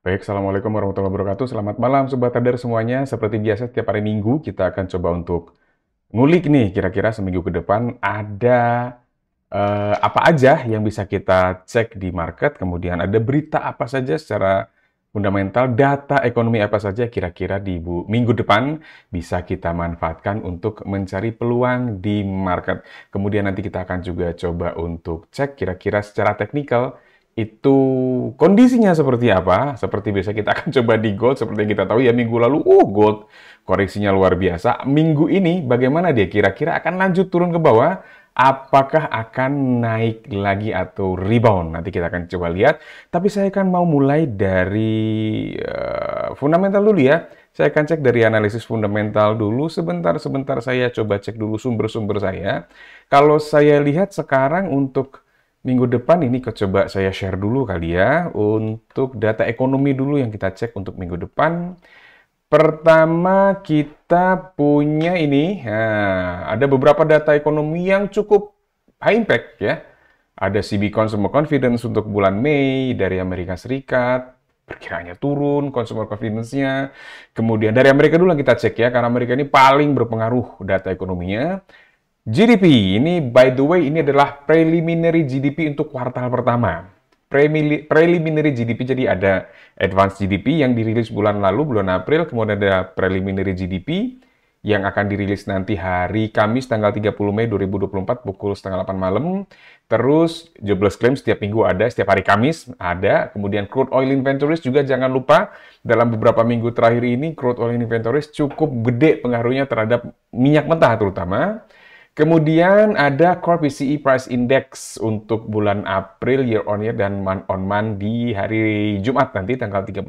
Baik, Assalamualaikum warahmatullahi wabarakatuh. Selamat malam Sobat Trader semuanya. Seperti biasa, setiap hari Minggu kita akan coba untuk ngulik nih kira-kira seminggu ke depan ada eh, apa aja yang bisa kita cek di market, kemudian ada berita apa saja secara fundamental, data ekonomi apa saja kira-kira di bu minggu depan bisa kita manfaatkan untuk mencari peluang di market. Kemudian nanti kita akan juga coba untuk cek kira-kira secara teknikal itu kondisinya seperti apa? Seperti biasa kita akan coba di gold. Seperti yang kita tahu ya minggu lalu, oh gold koreksinya luar biasa. Minggu ini bagaimana dia kira-kira akan lanjut turun ke bawah? Apakah akan naik lagi atau rebound? Nanti kita akan coba lihat. Tapi saya akan mau mulai dari uh, fundamental dulu ya. Saya akan cek dari analisis fundamental dulu. Sebentar-sebentar saya coba cek dulu sumber-sumber saya. Kalau saya lihat sekarang untuk Minggu depan ini coba saya share dulu kali ya untuk data ekonomi dulu yang kita cek untuk minggu depan. Pertama kita punya ini, nah, ada beberapa data ekonomi yang cukup high impact ya. Ada CB Consumer Confidence untuk bulan Mei dari Amerika Serikat, perkiraannya turun, consumer confidence-nya. Kemudian dari Amerika dulu yang kita cek ya, karena Amerika ini paling berpengaruh data ekonominya. GDP ini by the way ini adalah preliminary GDP untuk kuartal pertama. Premili, preliminary GDP jadi ada advance GDP yang dirilis bulan lalu bulan April, kemudian ada preliminary GDP yang akan dirilis nanti hari Kamis tanggal 30 Mei 2024 pukul setengah 8 malam. Terus jobless claim setiap minggu ada, setiap hari Kamis ada. Kemudian crude oil inventories juga jangan lupa dalam beberapa minggu terakhir ini crude oil inventories cukup gede pengaruhnya terhadap minyak mentah terutama. Kemudian ada Core PCE Price Index untuk bulan April year on year dan month on month di hari Jumat nanti tanggal 31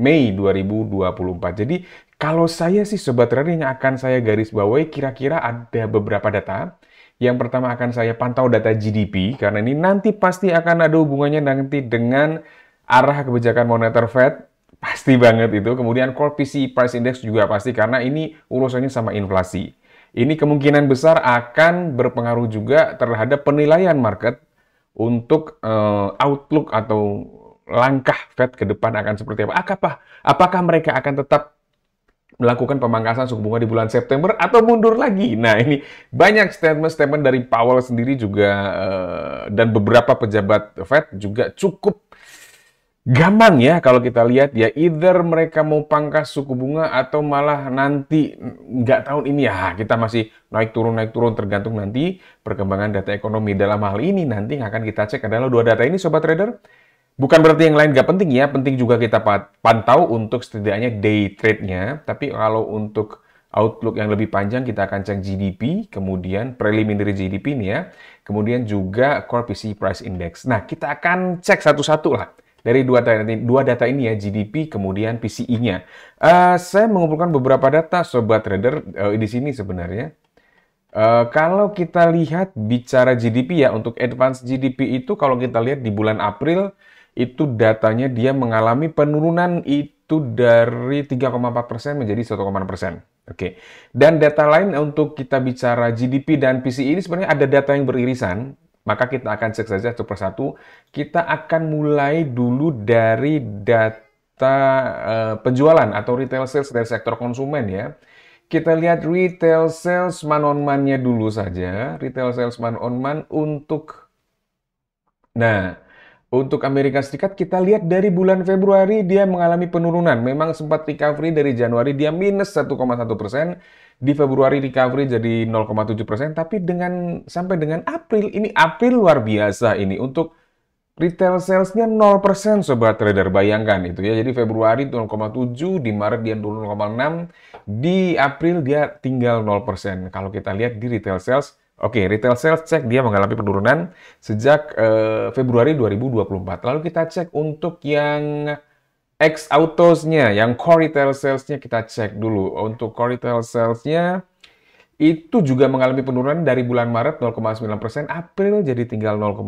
Mei 2024. Jadi kalau saya sih sobat trader yang akan saya garis bawahi kira-kira ada beberapa data. Yang pertama akan saya pantau data GDP karena ini nanti pasti akan ada hubungannya nanti dengan arah kebijakan moneter Fed pasti banget itu. Kemudian Core PCE Price Index juga pasti karena ini urusannya sama inflasi. Ini kemungkinan besar akan berpengaruh juga terhadap penilaian market untuk uh, outlook atau langkah Fed ke depan akan seperti apa. Apakah, apakah mereka akan tetap melakukan pemangkasan suku bunga di bulan September atau mundur lagi. Nah, ini banyak statement-statement dari Powell sendiri juga uh, dan beberapa pejabat Fed juga cukup gampang ya kalau kita lihat ya either mereka mau pangkas suku bunga atau malah nanti mm, nggak tahun ini ya kita masih naik turun naik turun tergantung nanti perkembangan data ekonomi dalam hal ini nanti akan kita cek adalah dua data ini sobat trader bukan berarti yang lain nggak penting ya penting juga kita pantau untuk setidaknya day trade-nya tapi kalau untuk outlook yang lebih panjang kita akan cek GDP, kemudian preliminary GDP ini ya, kemudian juga core PC price index. Nah, kita akan cek satu-satu lah dari dua data, dua data ini ya GDP kemudian PCI-nya. Uh, eh, saya mengumpulkan beberapa data sobat trader uh, di sini sebenarnya. Uh, kalau kita lihat bicara GDP ya untuk advance GDP itu kalau kita lihat di bulan April itu datanya dia mengalami penurunan itu dari 3,4% menjadi 1,6%. Oke. Okay. Dan data lain untuk kita bicara GDP dan PCI e ini sebenarnya ada data yang beririsan maka kita akan cek saja satu persatu. Kita akan mulai dulu dari data uh, penjualan atau retail sales dari sektor konsumen ya. Kita lihat retail sales man on man-nya dulu saja. Retail sales man on man untuk Nah, untuk Amerika Serikat kita lihat dari bulan Februari dia mengalami penurunan. Memang sempat recovery dari Januari dia minus 1,1 persen. Di Februari recovery jadi 0,7 persen. Tapi dengan sampai dengan April ini April luar biasa ini untuk retail salesnya 0 persen sobat trader bayangkan itu ya. Jadi Februari 0,7, di Maret dia turun 0,6, di April dia tinggal 0 persen. Kalau kita lihat di retail sales Oke, retail sales cek dia mengalami penurunan sejak uh, Februari 2024. Lalu kita cek untuk yang ex autosnya, yang core retail salesnya kita cek dulu. Untuk core retail salesnya itu juga mengalami penurunan dari bulan Maret 0,9%, April jadi tinggal 0,2%.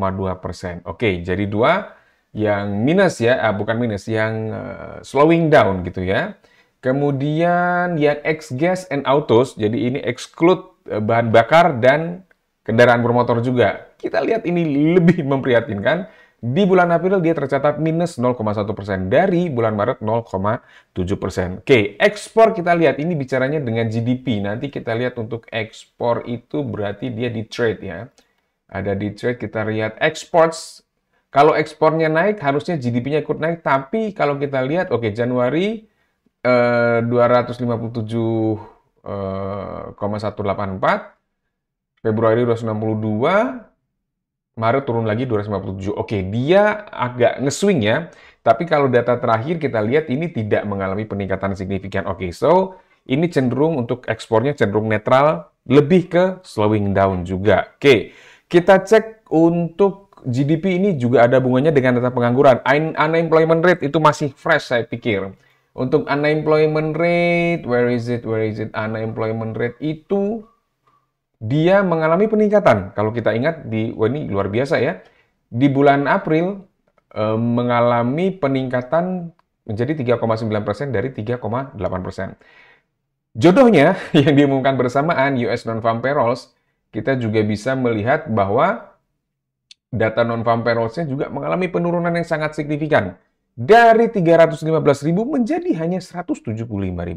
Oke, jadi dua yang minus ya, ah, bukan minus, yang uh, slowing down gitu ya. Kemudian yang ex gas and autos, jadi ini exclude Eh, bahan bakar dan kendaraan bermotor juga. Kita lihat ini lebih memprihatinkan. Di bulan April dia tercatat minus 0,1 persen dari bulan Maret 0,7 persen. Oke, ekspor kita lihat ini bicaranya dengan GDP. Nanti kita lihat untuk ekspor itu berarti dia di trade ya. Ada di trade kita lihat ekspor Kalau ekspornya naik harusnya GDP-nya ikut naik. Tapi kalau kita lihat, oke Januari eh, 257 184 eh, Februari 262 Maret turun lagi 257 oke dia agak ngeswing ya tapi kalau data terakhir kita lihat ini tidak mengalami peningkatan signifikan oke so ini cenderung untuk ekspornya cenderung netral lebih ke slowing down juga oke kita cek untuk GDP ini juga ada bunganya dengan data pengangguran. unemployment rate itu masih fresh saya pikir. Untuk unemployment rate, where is it, where is it, unemployment rate itu dia mengalami peningkatan. Kalau kita ingat di, wah ini luar biasa ya, di bulan April eh, mengalami peningkatan menjadi 3,9 persen dari 3,8 persen. Jodohnya yang diumumkan bersamaan US non-farm payrolls, kita juga bisa melihat bahwa data non-farm payrolls-nya juga mengalami penurunan yang sangat signifikan dari 315.000 menjadi hanya 175.000.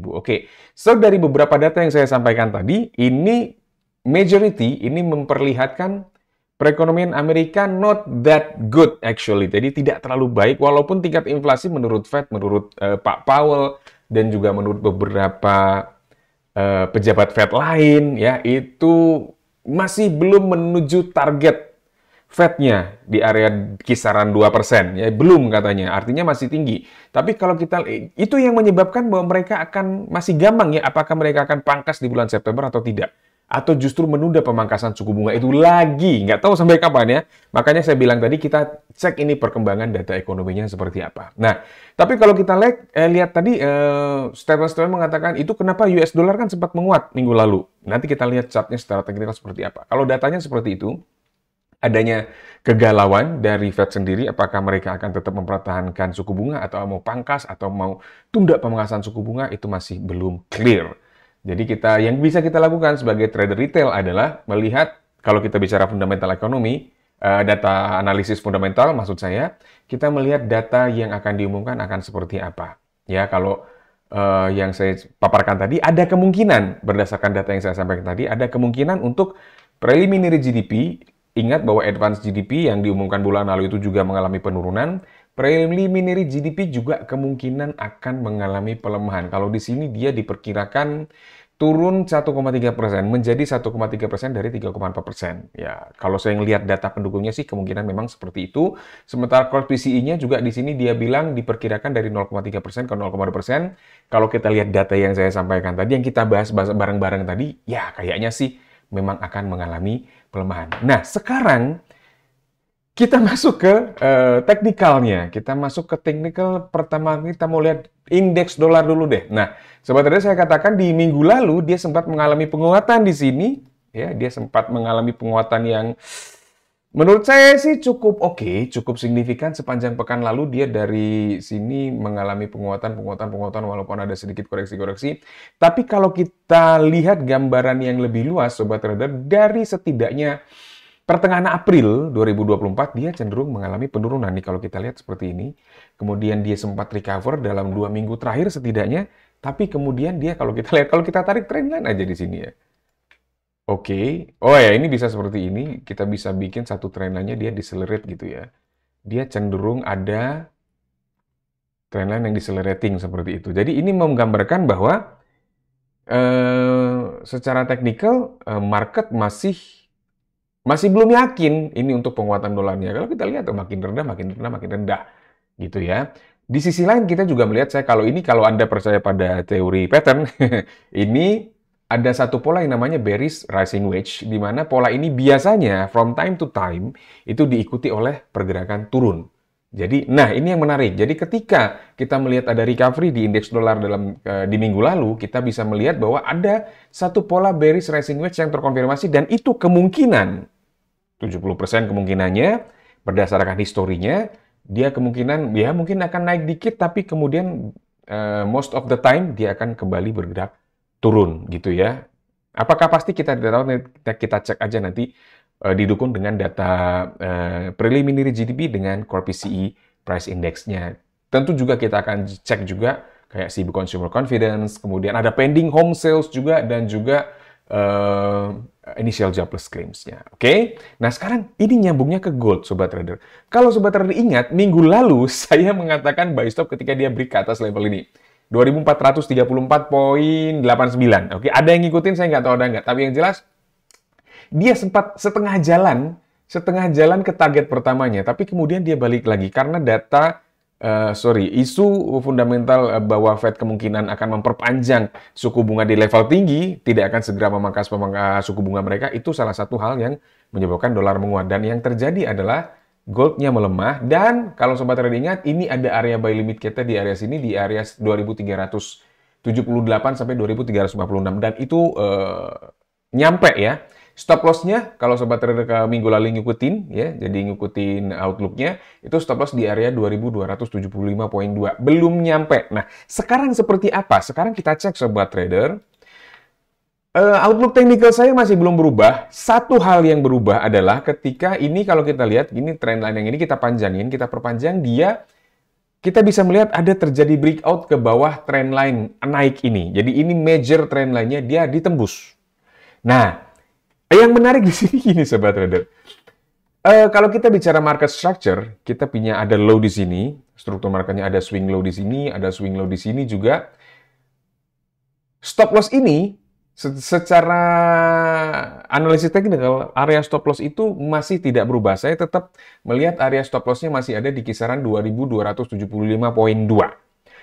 Oke, so dari beberapa data yang saya sampaikan tadi, ini majority ini memperlihatkan perekonomian Amerika not that good actually. Jadi tidak terlalu baik walaupun tingkat inflasi menurut Fed, menurut uh, Pak Powell dan juga menurut beberapa uh, pejabat Fed lain ya itu masih belum menuju target Fed-nya di area kisaran 2%. Ya, belum katanya, artinya masih tinggi. Tapi kalau kita, itu yang menyebabkan bahwa mereka akan masih gamang ya, apakah mereka akan pangkas di bulan September atau tidak. Atau justru menunda pemangkasan suku bunga itu lagi. Nggak tahu sampai kapan ya. Makanya saya bilang tadi kita cek ini perkembangan data ekonominya seperti apa. Nah, tapi kalau kita lihat, eh, lihat tadi eh, Stephen Stephen mengatakan itu kenapa US dollar kan sempat menguat minggu lalu. Nanti kita lihat chartnya secara teknikal seperti apa. Kalau datanya seperti itu, adanya kegalauan dari Fed sendiri, apakah mereka akan tetap mempertahankan suku bunga atau mau pangkas atau mau tunda pemangkasan suku bunga itu masih belum clear. Jadi kita yang bisa kita lakukan sebagai trader retail adalah melihat kalau kita bicara fundamental ekonomi, eh, data analisis fundamental maksud saya, kita melihat data yang akan diumumkan akan seperti apa. Ya, kalau uh, yang saya paparkan tadi ada kemungkinan berdasarkan data yang saya sampaikan tadi ada kemungkinan untuk preliminary GDP Ingat bahwa advance GDP yang diumumkan bulan lalu itu juga mengalami penurunan. Preliminary GDP juga kemungkinan akan mengalami pelemahan. Kalau di sini dia diperkirakan turun 1,3 persen menjadi 1,3 persen dari 3,4 persen. Ya, kalau saya ngelihat data pendukungnya sih kemungkinan memang seperti itu. Sementara core pce nya juga di sini dia bilang diperkirakan dari 0,3 persen ke 0,2 persen. Kalau kita lihat data yang saya sampaikan tadi, yang kita bahas bareng-bareng tadi, ya kayaknya sih memang akan mengalami pelemahan. Nah, sekarang kita masuk ke uh, teknikalnya. Kita masuk ke teknikal pertama kita mau lihat indeks dolar dulu deh. Nah, sebenarnya saya katakan di minggu lalu dia sempat mengalami penguatan di sini ya, dia sempat mengalami penguatan yang uh, Menurut saya sih cukup oke, okay, cukup signifikan sepanjang pekan lalu dia dari sini mengalami penguatan, penguatan, penguatan walaupun ada sedikit koreksi-koreksi. Tapi kalau kita lihat gambaran yang lebih luas sobat trader dari setidaknya pertengahan April 2024 dia cenderung mengalami penurunan nih kalau kita lihat seperti ini. Kemudian dia sempat recover dalam dua minggu terakhir setidaknya, tapi kemudian dia kalau kita lihat kalau kita tarik trendline kan aja di sini ya Oke. Okay. Oh ya, ini bisa seperti ini. Kita bisa bikin satu trendline dia decelerate gitu ya. Dia cenderung ada trendline yang decelerating seperti itu. Jadi ini menggambarkan bahwa eh, secara teknikal eh, market masih masih belum yakin ini untuk penguatan dolarnya. Kalau kita lihat oh, makin rendah, makin rendah, makin rendah gitu ya. Di sisi lain kita juga melihat saya kalau ini kalau Anda percaya pada teori pattern ini ada satu pola yang namanya bearish rising wedge, di mana pola ini biasanya from time to time itu diikuti oleh pergerakan turun. Jadi, nah ini yang menarik. Jadi ketika kita melihat ada recovery di indeks dolar dalam eh, di minggu lalu, kita bisa melihat bahwa ada satu pola bearish rising wedge yang terkonfirmasi dan itu kemungkinan 70% kemungkinannya berdasarkan historinya dia kemungkinan ya mungkin akan naik dikit tapi kemudian e, most of the time dia akan kembali bergerak turun gitu ya. Apakah pasti kita tidak tahu? Kita, kita cek aja nanti uh, didukung dengan data uh, preliminary GDP dengan core PCE price indexnya. Tentu juga kita akan cek juga kayak CB consumer confidence, kemudian ada pending home sales juga dan juga uh, initial jobless claims-nya. Oke. Okay? Nah, sekarang ini nyambungnya ke gold sobat trader. Kalau sobat trader ingat, minggu lalu saya mengatakan buy stop ketika dia break ke atas level ini. 2434 poin 89. Oke, ada yang ngikutin saya nggak tahu ada nggak. Tapi yang jelas dia sempat setengah jalan, setengah jalan ke target pertamanya, tapi kemudian dia balik lagi karena data Uh, sorry, isu fundamental eh, bahwa Fed kemungkinan akan memperpanjang suku bunga di level tinggi, tidak akan segera memangkas suku bunga mereka, itu salah satu hal yang menyebabkan dolar menguat. Dan yang terjadi adalah goldnya melemah dan kalau sobat trader ingat ini ada area buy limit kita di area sini di area 2378 sampai 2356 dan itu uh, nyampe ya stop lossnya kalau sobat trader ke minggu lalu ngikutin ya jadi ngikutin outlooknya itu stop loss di area 2275.2 belum nyampe nah sekarang seperti apa sekarang kita cek sobat trader Uh, outlook technical saya masih belum berubah. Satu hal yang berubah adalah ketika ini kalau kita lihat ini trend line yang ini kita panjangin, kita perpanjang dia kita bisa melihat ada terjadi breakout ke bawah trend line naik ini. Jadi ini major trend line-nya dia ditembus. Nah, yang menarik di sini gini sobat trader. Uh, kalau kita bicara market structure, kita punya ada low di sini, struktur marketnya ada swing low di sini, ada swing low di sini juga. Stop loss ini secara analisis teknikal area stop loss itu masih tidak berubah. Saya tetap melihat area stop lossnya masih ada di kisaran 2275.2.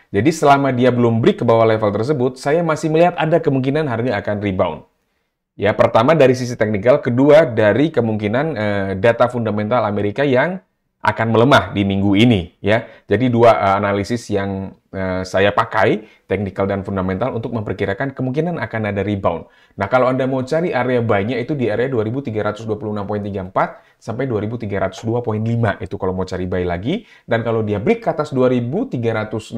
Jadi selama dia belum break ke bawah level tersebut, saya masih melihat ada kemungkinan harga akan rebound. Ya, pertama dari sisi teknikal, kedua dari kemungkinan eh, data fundamental Amerika yang akan melemah di minggu ini ya. Jadi dua uh, analisis yang uh, saya pakai teknikal dan fundamental untuk memperkirakan kemungkinan akan ada rebound. Nah, kalau Anda mau cari area banyak itu di area 2326.34 sampai 2302.5 itu kalau mau cari buy lagi dan kalau dia break ke atas 2363.42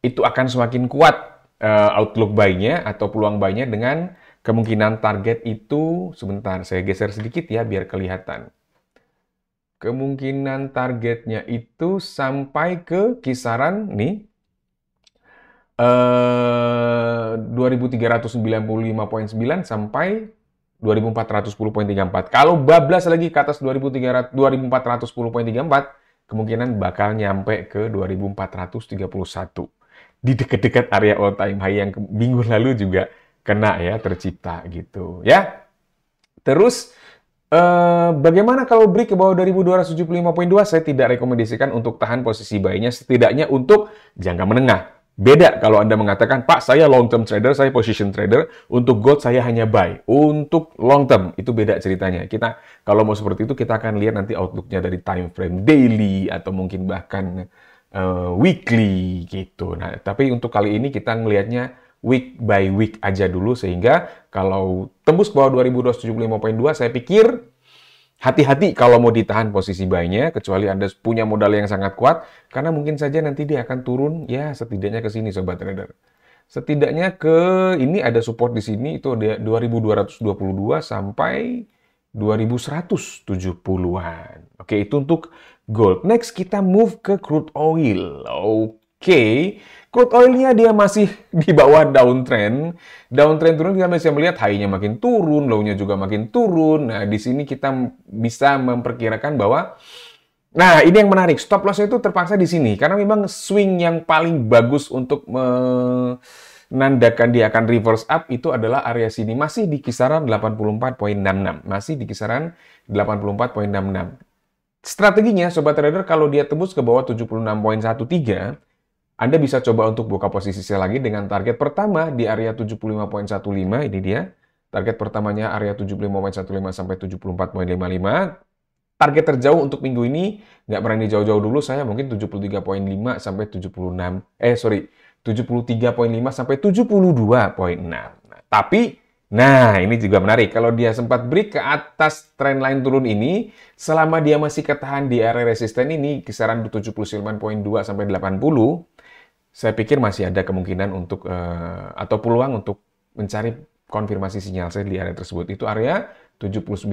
itu akan semakin kuat uh, outlook buy atau peluang buy dengan kemungkinan target itu sebentar saya geser sedikit ya biar kelihatan kemungkinan targetnya itu sampai ke kisaran nih eh 2395.9 sampai 2410.34. Kalau bablas lagi ke atas 2300 2410.34, kemungkinan bakal nyampe ke 2431. Di dekat-dekat area all time high yang minggu lalu juga kena ya tercipta gitu ya. Terus Eh, bagaimana kalau break ke bawah 2275.2? Saya tidak rekomendasikan untuk tahan posisi buy-nya setidaknya untuk jangka menengah. Beda kalau Anda mengatakan, Pak, saya long term trader, saya position trader, untuk gold saya hanya buy. Untuk long term, itu beda ceritanya. Kita Kalau mau seperti itu, kita akan lihat nanti outlooknya dari time frame daily, atau mungkin bahkan uh, weekly, gitu. Nah, tapi untuk kali ini kita melihatnya week by week aja dulu sehingga kalau tembus ke bawah 2275.2 saya pikir hati-hati kalau mau ditahan posisi buy-nya kecuali Anda punya modal yang sangat kuat karena mungkin saja nanti dia akan turun ya setidaknya ke sini sobat trader. Setidaknya ke ini ada support di sini itu ada 2222 sampai 2170-an. Oke, itu untuk gold. Next kita move ke crude oil. Oke. K, crude oilnya dia masih di bawah downtrend. Downtrend turun kita bisa melihat high-nya makin turun, low-nya juga makin turun. Nah, di sini kita bisa memperkirakan bahwa Nah, ini yang menarik. Stop loss itu terpaksa di sini karena memang swing yang paling bagus untuk menandakan dia akan reverse up itu adalah area sini masih di kisaran 84.66, masih di kisaran 84.66. Strateginya sobat trader kalau dia tembus ke bawah 76.13 anda bisa coba untuk buka posisi sell lagi dengan target pertama di area 75.15, ini dia. Target pertamanya area 75.15 sampai 74.55. Target terjauh untuk minggu ini, nggak berani jauh-jauh dulu, saya mungkin 73.5 sampai 76, eh sorry, 73.5 sampai 72.6. Nah, tapi Nah, ini juga menarik. Kalau dia sempat break ke atas trend line turun ini, selama dia masih ketahan di area resisten ini, kisaran 79.2 sampai 80, saya pikir masih ada kemungkinan untuk uh, atau peluang untuk mencari konfirmasi sinyal saya di area tersebut. Itu area 79.2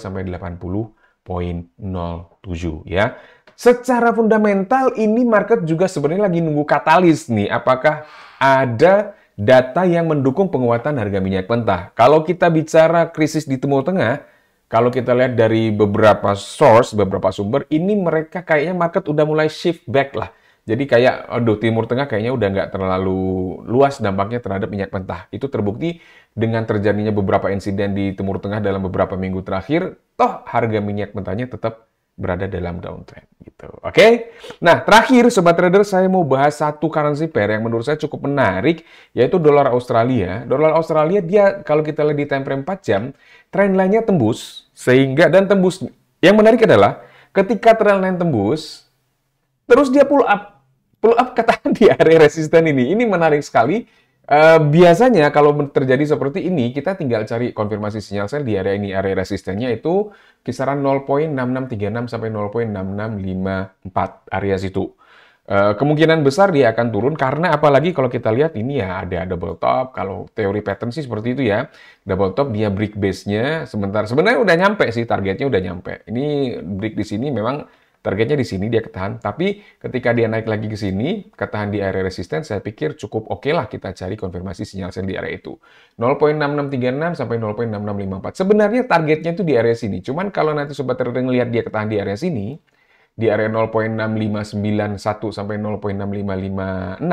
sampai poin 80.07 ya. Secara fundamental ini market juga sebenarnya lagi nunggu katalis nih. Apakah ada data yang mendukung penguatan harga minyak mentah? Kalau kita bicara krisis di Timur Tengah, kalau kita lihat dari beberapa source, beberapa sumber, ini mereka kayaknya market udah mulai shift back lah jadi kayak, aduh Timur Tengah kayaknya udah nggak terlalu luas dampaknya terhadap minyak mentah. Itu terbukti dengan terjadinya beberapa insiden di Timur Tengah dalam beberapa minggu terakhir, toh harga minyak mentahnya tetap berada dalam downtrend gitu. Oke. Okay? Nah, terakhir sobat trader saya mau bahas satu currency pair yang menurut saya cukup menarik yaitu dolar Australia. Dolar Australia dia kalau kita lihat di time frame 4 jam, trend lainnya tembus sehingga dan tembus yang menarik adalah ketika trend line tembus terus dia pull up pull up di area resisten ini. Ini menarik sekali. Uh, biasanya kalau terjadi seperti ini, kita tinggal cari konfirmasi sinyal sel di area ini. Area resistennya itu kisaran 0.6636 sampai 0.6654 area situ. Uh, kemungkinan besar dia akan turun karena apalagi kalau kita lihat ini ya ada double top kalau teori pattern sih seperti itu ya double top dia break base-nya sebentar sebenarnya udah nyampe sih targetnya udah nyampe ini break di sini memang Targetnya di sini dia ketahan, tapi ketika dia naik lagi ke sini, ketahan di area resisten, saya pikir cukup oke okay lah kita cari konfirmasi sinyal sell di area itu. 0.6636 sampai 0.6654. Sebenarnya targetnya itu di area sini. Cuman kalau nanti sobat trader ngelihat dia ketahan di area sini, di area 0.6591 sampai 0.6556,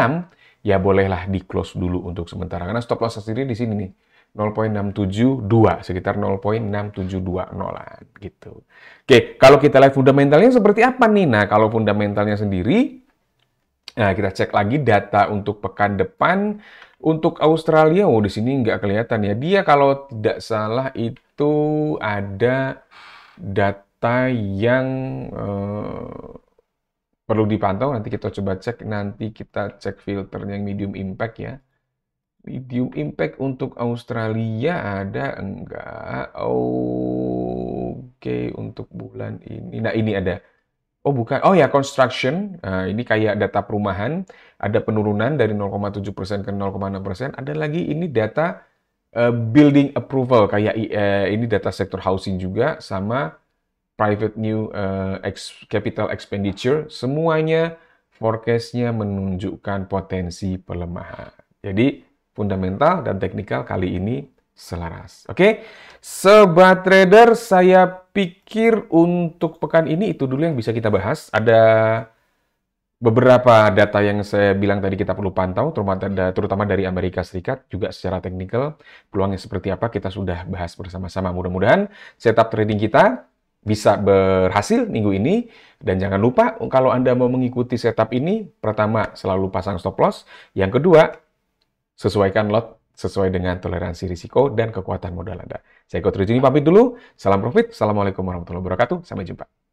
ya bolehlah di close dulu untuk sementara. Karena stop loss sendiri di sini nih. 0.672 sekitar 0.6720-an gitu. Oke, kalau kita lihat fundamentalnya seperti apa nih? Nah, kalau fundamentalnya sendiri nah kita cek lagi data untuk pekan depan untuk Australia. Oh, di sini nggak kelihatan ya. Dia kalau tidak salah itu ada data yang eh, perlu dipantau nanti kita coba cek nanti kita cek filter yang medium impact ya Medium impact untuk Australia ada enggak? Oke, okay. untuk bulan ini. Nah, ini ada. Oh, bukan. Oh ya, construction. Nah, ini kayak data perumahan. Ada penurunan dari 0,7% ke 0,6%. Ada lagi ini data uh, building approval. Kayak uh, ini data sektor housing juga. Sama private new uh, ex capital expenditure. Semuanya forecastnya menunjukkan potensi pelemahan. Jadi, fundamental dan teknikal kali ini selaras. Oke, okay? sebat trader saya pikir untuk pekan ini itu dulu yang bisa kita bahas. Ada beberapa data yang saya bilang tadi kita perlu pantau, terutama dari Amerika Serikat, juga secara teknikal, peluangnya seperti apa kita sudah bahas bersama-sama. Mudah-mudahan setup trading kita bisa berhasil minggu ini. Dan jangan lupa kalau Anda mau mengikuti setup ini, pertama selalu pasang stop loss, yang kedua Sesuaikan lot sesuai dengan toleransi risiko dan kekuatan modal Anda. Saya Coach pamit dulu. Salam profit. Assalamualaikum warahmatullahi wabarakatuh. Sampai jumpa.